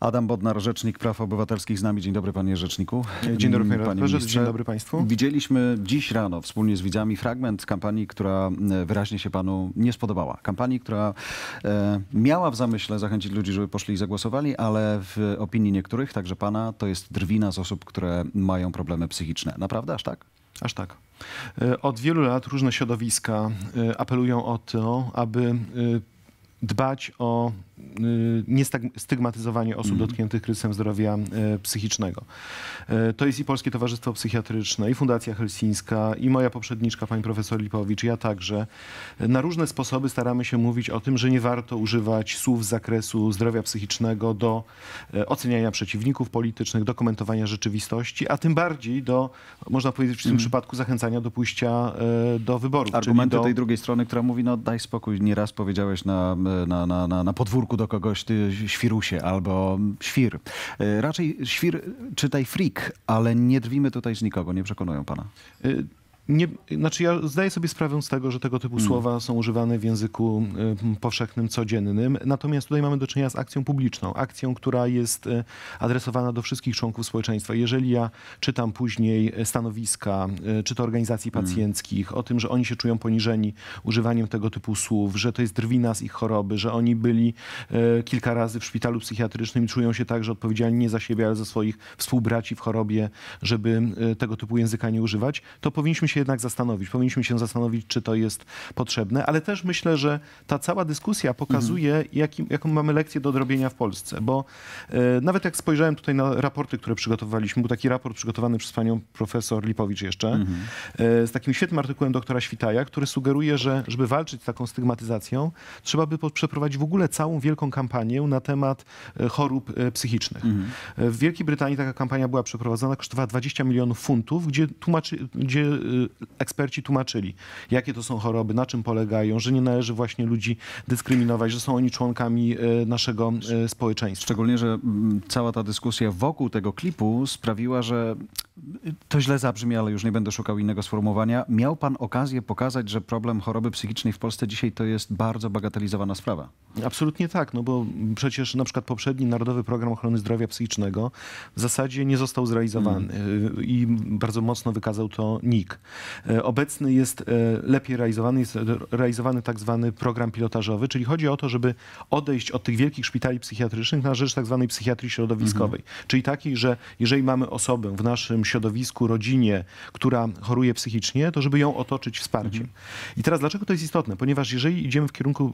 Adam Bodnar, Rzecznik Praw Obywatelskich z nami. Dzień dobry panie rzeczniku. Dzień dobry panie, panie ministrze. Dzień dobry państwu. Widzieliśmy dziś rano wspólnie z widzami fragment kampanii, która e, wyraźnie się panu nie spodobała. Kampanii, która e, miała w zamyśle zachęcić ludzi, żeby poszli i zagłosowali, ale w opinii niektórych, także pana, to jest drwina z osób, które mają problemy psychiczne. Naprawdę aż tak? Aż tak. E, od wielu lat różne środowiska e, apelują o to, aby dbać o Y, niestygmatyzowanie osób mm. dotkniętych kryzysem zdrowia y, psychicznego. Y, to jest i Polskie Towarzystwo Psychiatryczne, i Fundacja Helsińska, i moja poprzedniczka, pani profesor Lipowicz, ja także. Na różne sposoby staramy się mówić o tym, że nie warto używać słów z zakresu zdrowia psychicznego do oceniania przeciwników politycznych, do komentowania rzeczywistości, a tym bardziej do, można powiedzieć w tym mm. przypadku, zachęcania do pójścia do wyborów. Argumenty do... tej drugiej strony, która mówi, no daj spokój, nieraz powiedziałeś na, na, na, na, na podwórku stosunku do kogoś ty świrusie albo świr. E, raczej świr czytaj freak, ale nie drwimy tutaj z nikogo, nie przekonują pana. E, nie, znaczy ja zdaję sobie sprawę z tego, że tego typu hmm. słowa są używane w języku y, powszechnym, codziennym. Natomiast tutaj mamy do czynienia z akcją publiczną, akcją, która jest y, adresowana do wszystkich członków społeczeństwa. Jeżeli ja czytam później y, stanowiska, czy to organizacji mm. pacjenckich, hmm. o tym, że oni się czują poniżeni używaniem tego typu słów, że to jest drwina z ich choroby, że oni byli kilka razy w szpitalu psychiatrycznym i czują się także odpowiedzialni nie za siebie, ale za swoich współbraci w chorobie, żeby tego typu języka nie używać, to powinniśmy się jednak zastanowić. Powinniśmy się zastanowić, czy to jest potrzebne, ale też myślę, że ta cała dyskusja pokazuje, mhm. jakim, jaką mamy lekcję do odrobienia w Polsce, bo e, nawet jak spojrzałem tutaj na raporty, które przygotowywaliśmy, był taki raport przygotowany przez panią profesor Lipowicz jeszcze, mhm. e, z takim świetnym artykułem doktora Świtaja, który sugeruje, że żeby walczyć z taką stygmatyzacją, trzeba by przeprowadzić w ogóle całą wielką kampanię na temat e, chorób e, psychicznych. Mhm. E, w Wielkiej Brytanii taka kampania była przeprowadzona, kosztowała 20 milionów funtów, gdzie, tłumaczy, gdzie eksperci tłumaczyli, jakie to są choroby, na czym polegają, że nie należy właśnie ludzi dyskryminować, że są oni członkami e, naszego e, społeczeństwa. Szczególnie, że mm, cała ta dyskusja wokół tego klipu sprawiła, że to źle zabrzmi, ale już nie będę szukał innego sformułowania. Miał pan okazję pokazać, że problem choroby psychicznej w Polsce dzisiaj to jest bardzo bagatelizowana sprawa. Absolutnie tak, no bo przecież na przykład poprzedni Narodowy Program Ochrony Zdrowia Psychicznego w zasadzie nie został zrealizowany mm. Y, i bardzo mocno wykazał to NIK. Y, obecny jest y, lepiej realizowany, jest realizowany tak zwany program pilotażowy, czyli chodzi o to, żeby odejść od tych wielkich szpitali psychiatrycznych na rzecz tak zwanej psychiatrii środowiskowej, mm czyli takiej, że jeżeli mamy osobę w naszym środowisku, rodzinie, która choruje psychicznie, to żeby ją otoczyć wsparciem. Mhm. I teraz dlaczego to jest istotne? Ponieważ jeżeli idziemy w kierunku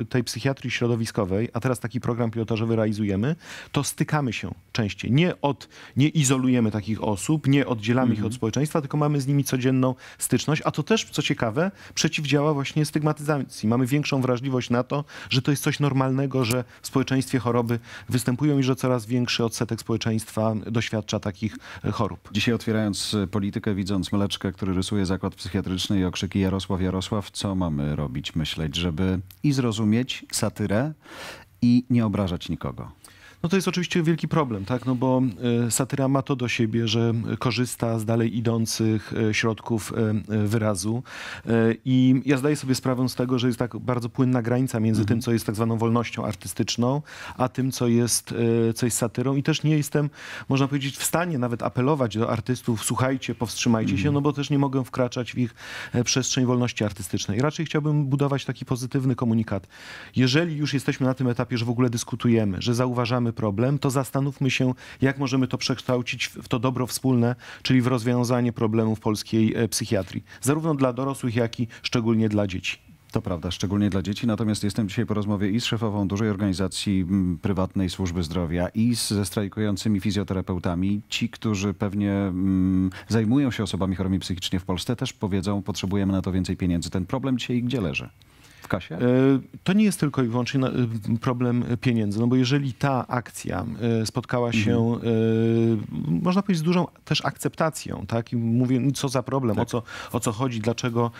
y, tej psychiatrii środowiskowej, a teraz taki program pilotażowy realizujemy, to stykamy się częściej. Nie, od, nie izolujemy takich osób, nie oddzielamy mhm. ich od mhm. społeczeństwa, tylko mamy z nimi codzienną styczność, a to też, co ciekawe, przeciwdziała właśnie stygmatyzacji. Mamy większą wrażliwość na to, że to jest coś normalnego, że w społeczeństwie choroby występują i że coraz większy odsetek społeczeństwa doświadcza takich y, chorób. Dzisiaj otwierając e, politykę, widząc mleczkę, który rysuje zakład psychiatryczny i okrzyki Jarosław, Jarosław, co mamy robić, myśleć, żeby i zrozumieć satyrę i nie obrażać nikogo? No to jest oczywiście wielki problem, tak? No bo e, satyra ma to do siebie, że korzysta z dalej idących e, środków e, wyrazu. I ja zdaję sobie sprawę z tego, że jest tak bardzo płynna granica między mhm. tym, co jest tak zwaną wolnością artystyczną, a tym, co jest, co jest satyrą. I też nie jestem, można powiedzieć, w stanie nawet apelować do artystów, słuchajcie, powstrzymajcie mhm. się, no bo też nie mogę wkraczać w ich przestrzeń wolności artystycznej. raczej chciałbym budować taki pozytywny komunikat. Jeżeli już jesteśmy na tym etapie, że w ogóle dyskutujemy, że zauważamy problem, to zastanówmy się, jak możemy to przekształcić w to dobro wspólne, czyli w rozwiązanie problemów polskiej e, psychiatrii, zarówno dla dorosłych, jak i szczególnie dla dzieci. To prawda, szczególnie dla dzieci. Natomiast jestem dzisiaj po rozmowie i z szefową dużej organizacji prywatnej służby zdrowia, i z, ze strajkującymi fizjoterapeutami. Ci, którzy pewnie mm, zajmują się osobami chorymi psychicznie w Polsce, też powiedzą, potrzebujemy na to więcej pieniędzy. Ten problem dzisiaj gdzie leży? w kasie? E, to nie jest tylko i wyłącznie no, e, problem pieniędzy, no bo jeżeli ta akcja e, spotkała się, mhm. można powiedzieć, z dużą też akceptacją, tak? I mówię, no, co za problem, tak. o, co, o co chodzi, dlaczego,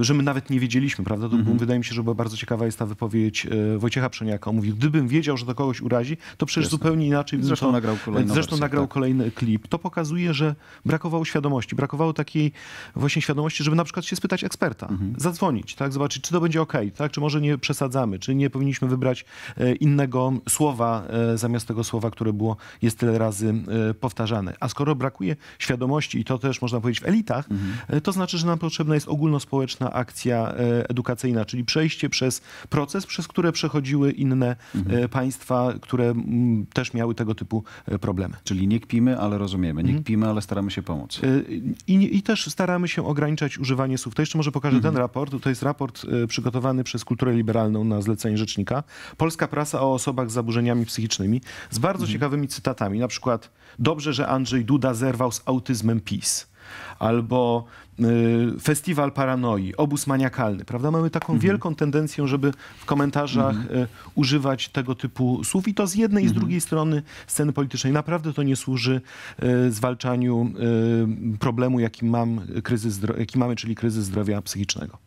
że my nawet nie wiedzieliśmy, prawda? To mhm. wydaje mi się, że bardzo ciekawa jest ta wypowiedź Wojciecha Przeniaka. On mówił, gdybym wiedział, że to kogoś urazi, to przecież Jasne. zupełnie inaczej. Zresztą to, nagrał kolejny Zresztą wersję, nagrał tak. kolejny klip. To pokazuje, że brakowało świadomości, brakowało takiej właśnie świadomości, żeby na przykład się spytać eksperta, mhm. zadzwonić, tak? Zobaczyć, zobaczyć, czy to będzie ok, tak? czy może nie przesadzamy, czy nie powinniśmy wybrać e, innego słowa e, zamiast tego słowa, które było, jest tyle razy e, powtarzane. A skoro brakuje świadomości, i to też można powiedzieć w elitach, mhm. to znaczy, że nam potrzebna jest ogólnospołeczna akcja edukacyjna, czyli przejście przez proces, przez które przechodziły inne mhm. państwa, które też miały tego typu problemy. Czyli nie kpimy, ale rozumiemy. Nie mhm. kpimy, ale staramy się pomóc. I, I, też staramy się ograniczać używanie słów. To jeszcze może pokażę mhm. ten raport. To jest raport Y, przygotowany przez Kulturę Liberalną na zlecenie rzecznika. Polska prasa o osobach z zaburzeniami psychicznymi z bardzo mhm. ciekawymi cytatami. Na przykład dobrze, że Andrzej Duda zerwał z autyzmem PiS. Albo y, festiwal paranoi, obóz maniakalny, prawda? Mamy taką mhm. wielką tendencję, żeby w komentarzach mhm. y, używać tego typu słów i to z jednej i z mhm. drugiej strony sceny politycznej. Naprawdę to nie służy y, zwalczaniu y, problemu, jaki, mam, y, kryzys, jaki mamy, czyli kryzys zdrowia psychicznego.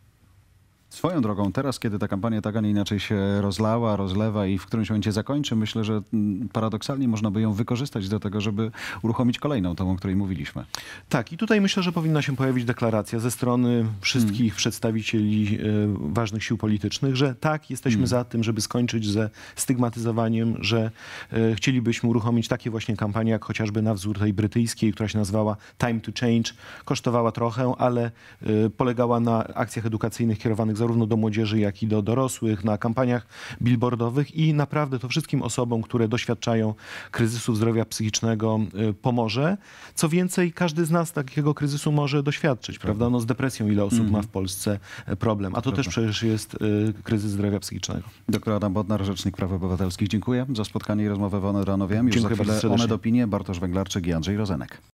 Swoją drogą, teraz kiedy ta kampania tak, a nie inaczej się rozlała, rozlewa i w którymś momencie zakończy, myślę, że mm, paradoksalnie można by ją wykorzystać do tego, żeby uruchomić kolejną, tą, o której mówiliśmy. Tak, i tutaj myślę, że powinna się pojawić deklaracja ze strony wszystkich hmm. przedstawicieli e, ważnych sił politycznych, że tak, jesteśmy hmm. za tym, żeby skończyć ze stygmatyzowaniem, że e, chcielibyśmy uruchomić takie właśnie kampanie, jak chociażby na wzór tej brytyjskiej, która się nazywała Time to Change. Kosztowała trochę, ale e, polegała na akcjach edukacyjnych kierowanych zarówno do młodzieży, jak i do dorosłych, na kampaniach billboardowych i naprawdę to wszystkim osobom, które doświadczają kryzysu zdrowia psychicznego y, pomoże. Co więcej, każdy z nas takiego kryzysu może doświadczyć, prawda? No z depresją ile osób mm ma w Polsce e, problem, a to Prawda. też przecież jest y, kryzys zdrowia psychicznego. Doktor Adam Bodnar, Rzecznik Praw Obywatelskich. Dziękuję za spotkanie i rozmowę w Oneranowie. Już Dziękuję za chwilę One Bartosz Węglarczyk i Andrzej Rozenek.